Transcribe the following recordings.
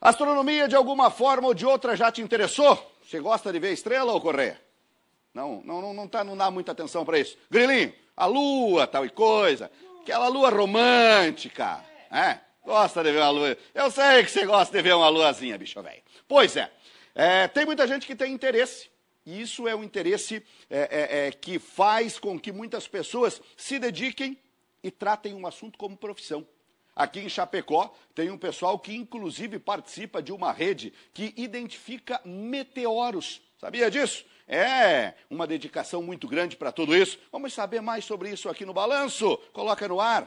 Astronomia, de alguma forma ou de outra, já te interessou? Você gosta de ver estrela ou correr? Não, não, não, não, tá, não dá muita atenção para isso. Grilinho, a lua, tal e coisa. Aquela lua romântica. É? Gosta de ver uma lua. Eu sei que você gosta de ver uma luazinha, bicho velho. Pois é. é. Tem muita gente que tem interesse. E isso é um interesse é, é, é que faz com que muitas pessoas se dediquem e tratem um assunto como profissão. Aqui em Chapecó tem um pessoal que inclusive participa de uma rede que identifica meteoros. Sabia disso? É, uma dedicação muito grande para tudo isso. Vamos saber mais sobre isso aqui no Balanço. Coloca no ar.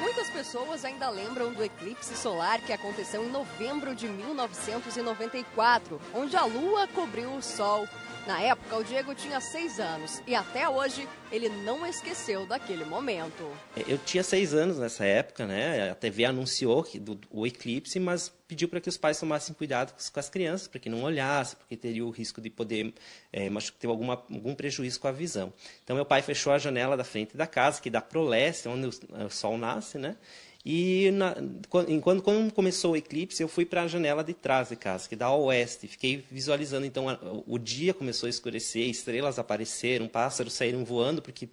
Muitas pessoas ainda lembram do eclipse solar que aconteceu em novembro de 1994, onde a Lua cobriu o Sol. Na época, o Diego tinha seis anos e até hoje ele não esqueceu daquele momento. É, eu tinha seis anos nessa época, né? A TV anunciou que, do, o eclipse, mas pediu para que os pais tomassem cuidado com as crianças, para que não olhassem, porque teria o risco de poder é, ter alguma, algum prejuízo com a visão. Então, meu pai fechou a janela da frente da casa, que dá para o leste, onde o, o sol nasce, né? E na, quando, quando, começou o eclipse, eu fui para a janela de trás de casa, que dá ao oeste. Fiquei visualizando, então, a, o dia começou a escurecer, estrelas apareceram, pássaros saíram voando, porque eles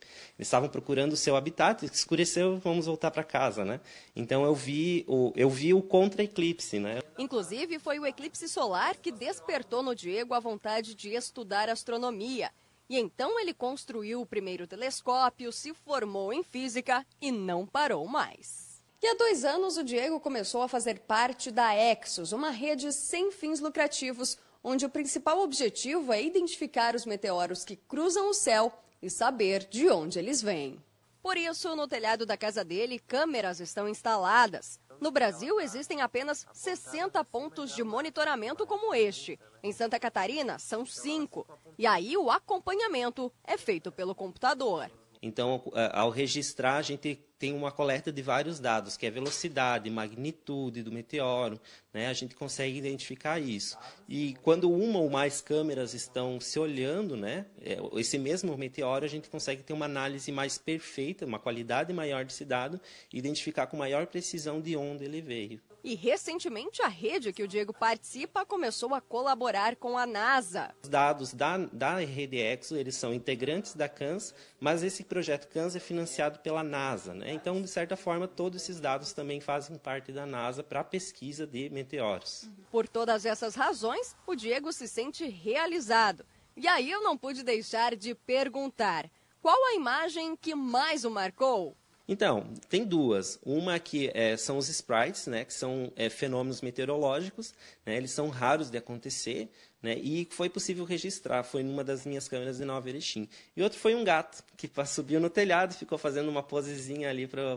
estavam procurando o seu habitat. Escureceu, vamos voltar para casa, né? Então, eu vi o, eu vi o contra-eclipse, né? Inclusive, foi o eclipse solar que despertou no Diego a vontade de estudar astronomia. E então ele construiu o primeiro telescópio, se formou em física e não parou mais. E há dois anos o Diego começou a fazer parte da Exos, uma rede sem fins lucrativos, onde o principal objetivo é identificar os meteoros que cruzam o céu e saber de onde eles vêm. Por isso, no telhado da casa dele, câmeras estão instaladas. No Brasil, existem apenas 60 pontos de monitoramento como este. Em Santa Catarina, são cinco. E aí, o acompanhamento é feito pelo computador. Então, é, ao registrar, a gente tem uma coleta de vários dados, que é velocidade, magnitude do meteoro, né? a gente consegue identificar isso. E quando uma ou mais câmeras estão se olhando, né? É, esse mesmo meteoro, a gente consegue ter uma análise mais perfeita, uma qualidade maior desse dado, e identificar com maior precisão de onde ele veio. E recentemente a rede que o Diego participa começou a colaborar com a NASA. Os dados da, da rede EXO, eles são integrantes da CANS, mas esse projeto CANS é financiado pela NASA, né? Né? Então, de certa forma, todos esses dados também fazem parte da NASA para a pesquisa de meteoros. Uhum. Por todas essas razões, o Diego se sente realizado. E aí eu não pude deixar de perguntar: qual a imagem que mais o marcou? Então, tem duas. Uma que é, são os sprites, né, que são é, fenômenos meteorológicos, né, eles são raros de acontecer, né, e foi possível registrar, foi numa das minhas câmeras de Nova Erechim. E outro foi um gato, que subiu no telhado, ficou fazendo uma posezinha ali para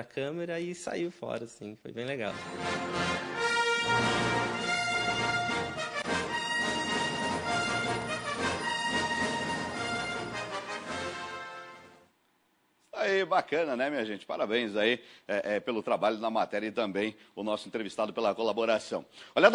a câmera e saiu fora, assim, foi bem legal. aí, bacana, né, minha gente? Parabéns aí é, é, pelo trabalho na matéria e também o nosso entrevistado pela colaboração. Olha